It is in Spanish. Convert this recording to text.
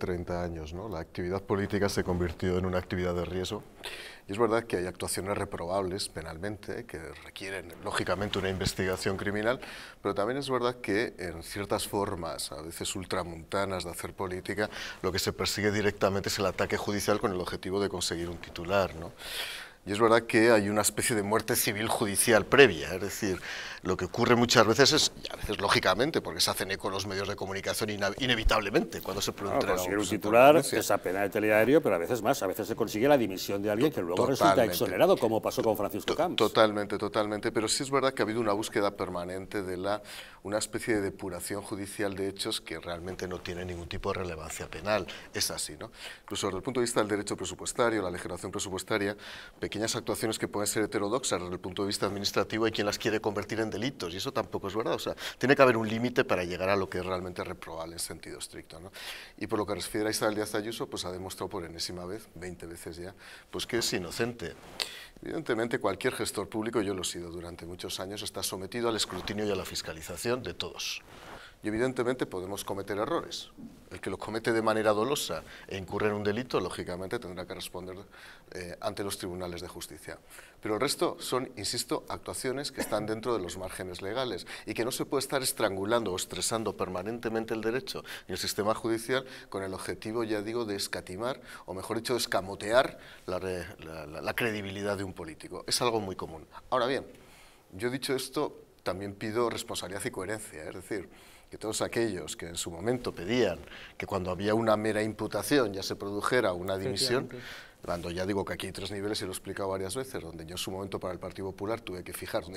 30 años, ¿no? la actividad política se convirtió en una actividad de riesgo. Y es verdad que hay actuaciones reprobables penalmente, ¿eh? que requieren lógicamente una investigación criminal, pero también es verdad que en ciertas formas, a veces ultramontanas de hacer política, lo que se persigue directamente es el ataque judicial con el objetivo de conseguir un titular. ¿no? Y es verdad que hay una especie de muerte civil judicial previa, es decir, lo que ocurre muchas veces es, a veces lógicamente, porque se hacen eco los medios de comunicación inevitablemente cuando se produce ah, pues un titular esa pena de telediario, pero a veces más, a veces se consigue la dimisión de alguien que luego resulta exonerado, como pasó con Francisco Campos. Totalmente, totalmente, pero sí es verdad que ha habido una búsqueda permanente de la, una especie de depuración judicial de hechos que realmente no tiene ningún tipo de relevancia penal, es así, ¿no? Incluso desde el punto de vista del derecho presupuestario, la legislación presupuestaria, pequeñas actuaciones que pueden ser heterodoxas desde el punto de vista administrativo y quien las quiere convertir en delitos y eso tampoco es verdad. O sea, tiene que haber un límite para llegar a lo que es realmente reprobable en sentido estricto. ¿no? Y por lo que refiere a Isabel Díaz Ayuso, pues ha demostrado por enésima vez, 20 veces ya, pues que es inocente. Evidentemente, cualquier gestor público, yo lo he sido durante muchos años, está sometido al escrutinio y a la fiscalización de todos. Y evidentemente podemos cometer errores. El que lo comete de manera dolosa e incurre en un delito, lógicamente tendrá que responder eh, ante los tribunales de justicia. Pero el resto son, insisto, actuaciones que están dentro de los márgenes legales y que no se puede estar estrangulando o estresando permanentemente el derecho ni el sistema judicial con el objetivo, ya digo, de escatimar, o mejor dicho, de escamotear la, la credibilidad de un político. Es algo muy común. Ahora bien, yo he dicho esto también pido responsabilidad y coherencia, es decir, que todos aquellos que en su momento pedían que cuando había una mera imputación ya se produjera una dimisión, cuando ya digo que aquí hay tres niveles y lo he explicado varias veces, donde yo en su momento para el Partido Popular tuve que fijar un